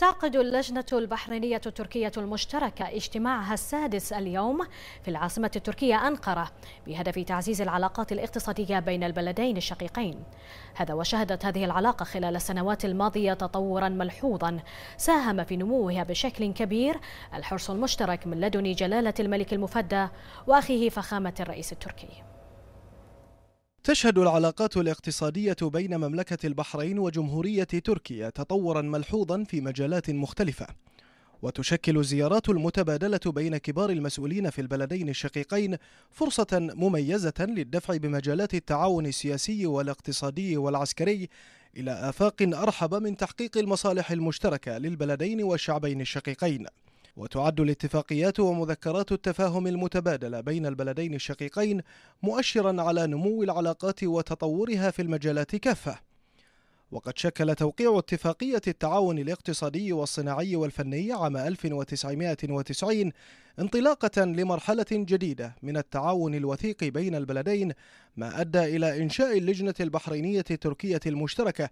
تعقد اللجنة البحرينية التركية المشتركة اجتماعها السادس اليوم في العاصمة التركية أنقرة بهدف تعزيز العلاقات الاقتصادية بين البلدين الشقيقين هذا وشهدت هذه العلاقة خلال السنوات الماضية تطورا ملحوظا ساهم في نموها بشكل كبير الحرص المشترك من لدن جلالة الملك المفدى وأخيه فخامة الرئيس التركي تشهد العلاقات الاقتصادية بين مملكة البحرين وجمهورية تركيا تطورا ملحوظا في مجالات مختلفة وتشكل الزيارات المتبادلة بين كبار المسؤولين في البلدين الشقيقين فرصة مميزة للدفع بمجالات التعاون السياسي والاقتصادي والعسكري إلى آفاق أرحب من تحقيق المصالح المشتركة للبلدين والشعبين الشقيقين وتعد الاتفاقيات ومذكرات التفاهم المتبادله بين البلدين الشقيقين مؤشرا على نمو العلاقات وتطورها في المجالات كافه وقد شكل توقيع اتفاقية التعاون الاقتصادي والصناعي والفني عام 1990 انطلاقة لمرحلة جديدة من التعاون الوثيق بين البلدين ما أدى إلى إنشاء اللجنة البحرينية التركية المشتركة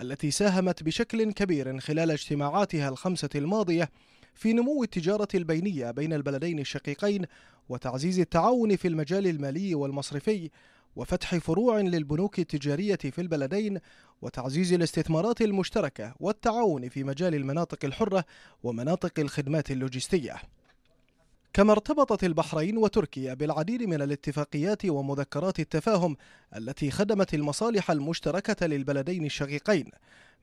التي ساهمت بشكل كبير خلال اجتماعاتها الخمسة الماضية في نمو التجارة البينية بين البلدين الشقيقين وتعزيز التعاون في المجال المالي والمصرفي وفتح فروع للبنوك التجارية في البلدين وتعزيز الاستثمارات المشتركة والتعاون في مجال المناطق الحرة ومناطق الخدمات اللوجستية. كما ارتبطت البحرين وتركيا بالعديد من الاتفاقيات ومذكرات التفاهم التي خدمت المصالح المشتركة للبلدين الشقيقين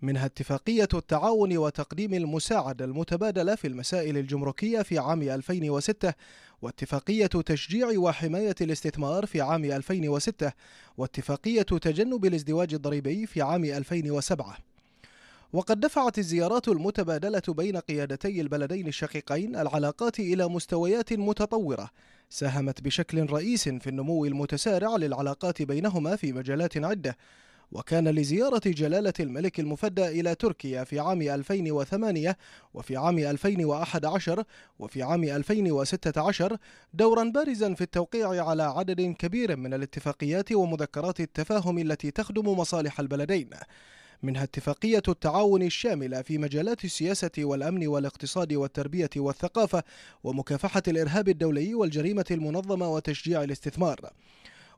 منها اتفاقية التعاون وتقديم المساعدة المتبادلة في المسائل الجمركية في عام 2006 واتفاقية تشجيع وحماية الاستثمار في عام 2006 واتفاقية تجنب الازدواج الضريبي في عام 2007 وقد دفعت الزيارات المتبادلة بين قيادتي البلدين الشقيقين العلاقات إلى مستويات متطورة ساهمت بشكل رئيس في النمو المتسارع للعلاقات بينهما في مجالات عدة وكان لزيارة جلالة الملك المفدى إلى تركيا في عام 2008 وفي عام 2011 وفي عام 2016 دورا بارزا في التوقيع على عدد كبير من الاتفاقيات ومذكرات التفاهم التي تخدم مصالح البلدين منها اتفاقية التعاون الشاملة في مجالات السياسة والأمن والاقتصاد والتربية والثقافة ومكافحة الإرهاب الدولي والجريمة المنظمة وتشجيع الاستثمار.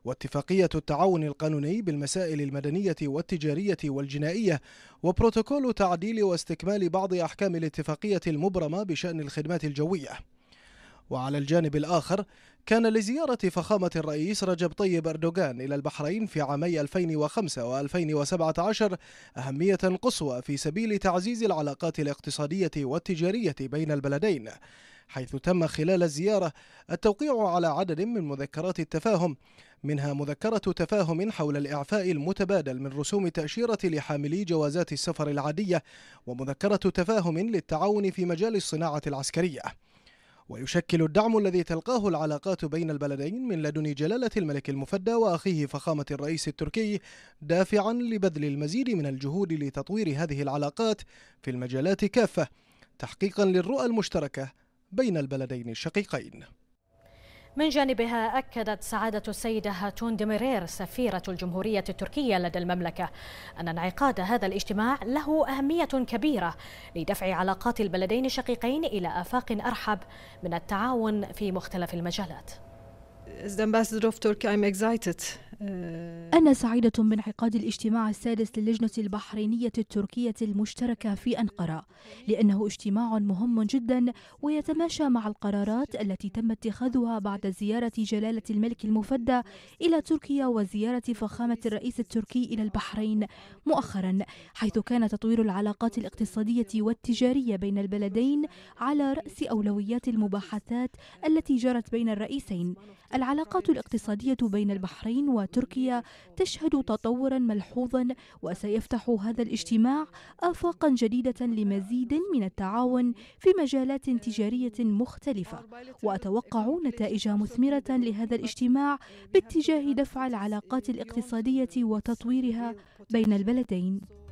واتفاقية التعاون القانوني بالمسائل المدنية والتجارية والجنائية وبروتوكول تعديل واستكمال بعض أحكام الاتفاقية المبرمة بشأن الخدمات الجوية وعلى الجانب الآخر كان لزيارة فخامة الرئيس رجب طيب أردوغان إلى البحرين في عامي 2005 و2017 أهمية قصوى في سبيل تعزيز العلاقات الاقتصادية والتجارية بين البلدين حيث تم خلال الزيارة التوقيع على عدد من مذكرات التفاهم منها مذكرة تفاهم حول الإعفاء المتبادل من رسوم تأشيرة لحاملي جوازات السفر العادية ومذكرة تفاهم للتعاون في مجال الصناعة العسكرية ويشكل الدعم الذي تلقاه العلاقات بين البلدين من لدن جلالة الملك المفدى وأخيه فخامة الرئيس التركي دافعا لبذل المزيد من الجهود لتطوير هذه العلاقات في المجالات كافة تحقيقا للرؤى المشتركة بين البلدين الشقيقين من جانبها أكدت سعادة السيدة هاتون ديميرير سفيرة الجمهورية التركية لدى المملكة أن انعقاد هذا الاجتماع له أهمية كبيرة لدفع علاقات البلدين الشقيقين إلى آفاق أرحب من التعاون في مختلف المجالات. As the ambassador of Turkey, I'm excited آه، أنا سعيدة بانعقاد الاجتماع السادس للجنة البحرينية التركية المشتركة في أنقرة لأنه اجتماع مهم جدا ويتماشى مع القرارات التي تم اتخاذها بعد زيارة جلالة الملك المفدى إلى تركيا وزيارة فخامة الرئيس التركي إلى البحرين مؤخرا حيث كان تطوير العلاقات الاقتصادية والتجارية بين البلدين على رأس أولويات المباحثات التي جرت بين الرئيسين العلاقات الاقتصادية بين البحرين و تركيا تشهد تطورا ملحوظا وسيفتح هذا الاجتماع آفاقا جديدة لمزيد من التعاون في مجالات تجارية مختلفة وأتوقع نتائج مثمرة لهذا الاجتماع باتجاه دفع العلاقات الاقتصادية وتطويرها بين البلدين